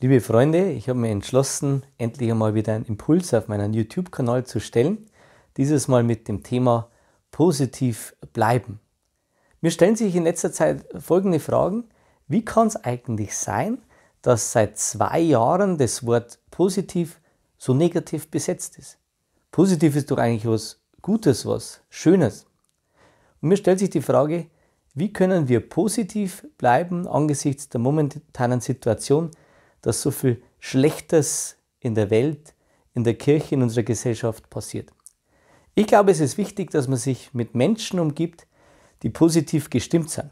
Liebe Freunde, ich habe mir entschlossen, endlich einmal wieder einen Impuls auf meinen YouTube-Kanal zu stellen. Dieses Mal mit dem Thema positiv bleiben. Mir stellen sich in letzter Zeit folgende Fragen. Wie kann es eigentlich sein, dass seit zwei Jahren das Wort positiv so negativ besetzt ist? Positiv ist doch eigentlich was Gutes, was Schönes. Und mir stellt sich die Frage, wie können wir positiv bleiben angesichts der momentanen Situation, dass so viel Schlechtes in der Welt, in der Kirche, in unserer Gesellschaft passiert. Ich glaube, es ist wichtig, dass man sich mit Menschen umgibt, die positiv gestimmt sind.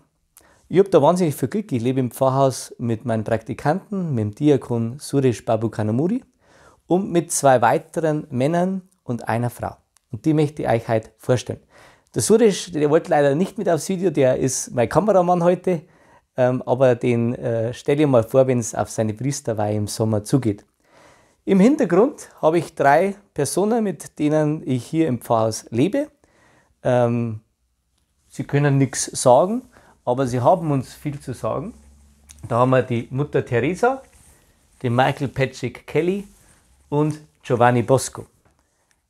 Ich habe da wahnsinnig viel Glück. Ich lebe im Pfarrhaus mit meinen Praktikanten, mit dem Diakon Suresh Babu Kanamuri und mit zwei weiteren Männern und einer Frau. Und die möchte ich euch heute vorstellen. Der Suresh, der wollte leider nicht mit aufs Video, der ist mein Kameramann heute. Ähm, aber den äh, stelle ich mal vor, wenn es auf seine Priesterweihe im Sommer zugeht. Im Hintergrund habe ich drei Personen, mit denen ich hier im Pfarrhaus lebe. Ähm, sie können nichts sagen, aber sie haben uns viel zu sagen. Da haben wir die Mutter Teresa, den Michael Patrick Kelly und Giovanni Bosco.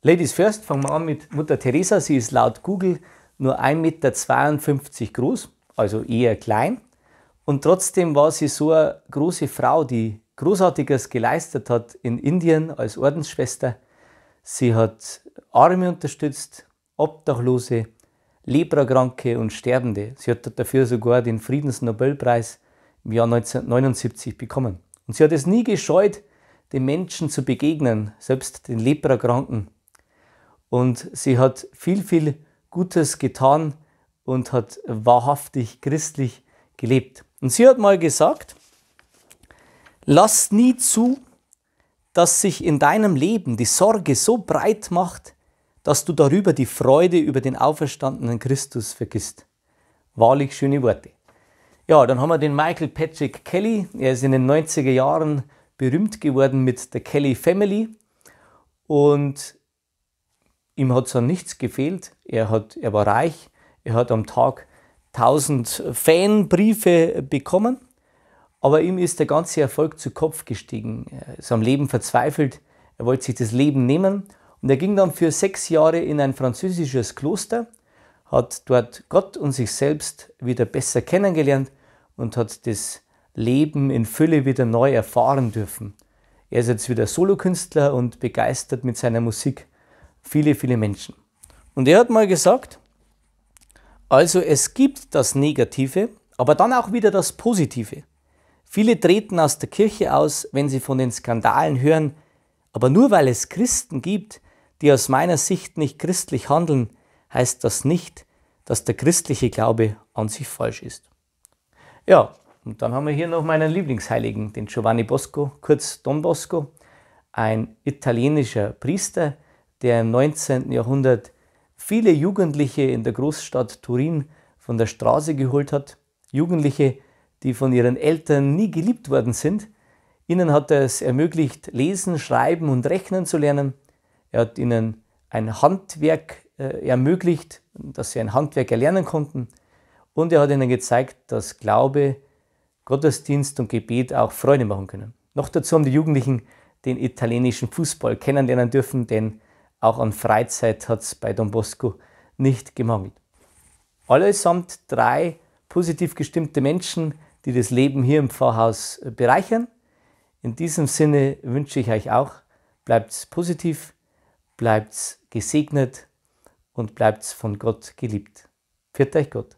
Ladies first, fangen wir an mit Mutter Teresa. Sie ist laut Google nur 1,52 Meter groß, also eher klein. Und trotzdem war sie so eine große Frau, die Großartiges geleistet hat in Indien als Ordensschwester. Sie hat Arme unterstützt, Obdachlose, Leprakranke und Sterbende. Sie hat dafür sogar den Friedensnobelpreis im Jahr 1979 bekommen. Und sie hat es nie gescheut, den Menschen zu begegnen, selbst den Leprakranken. Und sie hat viel, viel Gutes getan und hat wahrhaftig christlich gelebt. Und sie hat mal gesagt, lass nie zu, dass sich in deinem Leben die Sorge so breit macht, dass du darüber die Freude über den auferstandenen Christus vergisst. Wahrlich schöne Worte. Ja, dann haben wir den Michael Patrick Kelly. Er ist in den 90er Jahren berühmt geworden mit der Kelly Family. Und ihm hat so nichts gefehlt. Er, hat, er war reich. Er hat am Tag 1000 Fanbriefe bekommen. Aber ihm ist der ganze Erfolg zu Kopf gestiegen. Er ist am Leben verzweifelt, er wollte sich das Leben nehmen und er ging dann für sechs Jahre in ein französisches Kloster, hat dort Gott und sich selbst wieder besser kennengelernt und hat das Leben in Fülle wieder neu erfahren dürfen. Er ist jetzt wieder Solokünstler und begeistert mit seiner Musik viele, viele Menschen. Und er hat mal gesagt, also es gibt das Negative, aber dann auch wieder das Positive. Viele treten aus der Kirche aus, wenn sie von den Skandalen hören, aber nur weil es Christen gibt, die aus meiner Sicht nicht christlich handeln, heißt das nicht, dass der christliche Glaube an sich falsch ist. Ja, und dann haben wir hier noch meinen Lieblingsheiligen, den Giovanni Bosco, kurz Don Bosco, ein italienischer Priester, der im 19. Jahrhundert viele Jugendliche in der Großstadt Turin von der Straße geholt hat. Jugendliche, die von ihren Eltern nie geliebt worden sind. Ihnen hat er es ermöglicht, lesen, schreiben und rechnen zu lernen. Er hat ihnen ein Handwerk äh, ermöglicht, dass sie ein Handwerk erlernen konnten. Und er hat ihnen gezeigt, dass Glaube, Gottesdienst und Gebet auch Freude machen können. Noch dazu haben die Jugendlichen den italienischen Fußball kennenlernen dürfen, denn auch an Freizeit hat es bei Don Bosco nicht gemangelt. Allesamt drei positiv gestimmte Menschen, die das Leben hier im Pfarrhaus äh, bereichern. In diesem Sinne wünsche ich euch auch, bleibt positiv, bleibt gesegnet und bleibt von Gott geliebt. Viert euch Gott.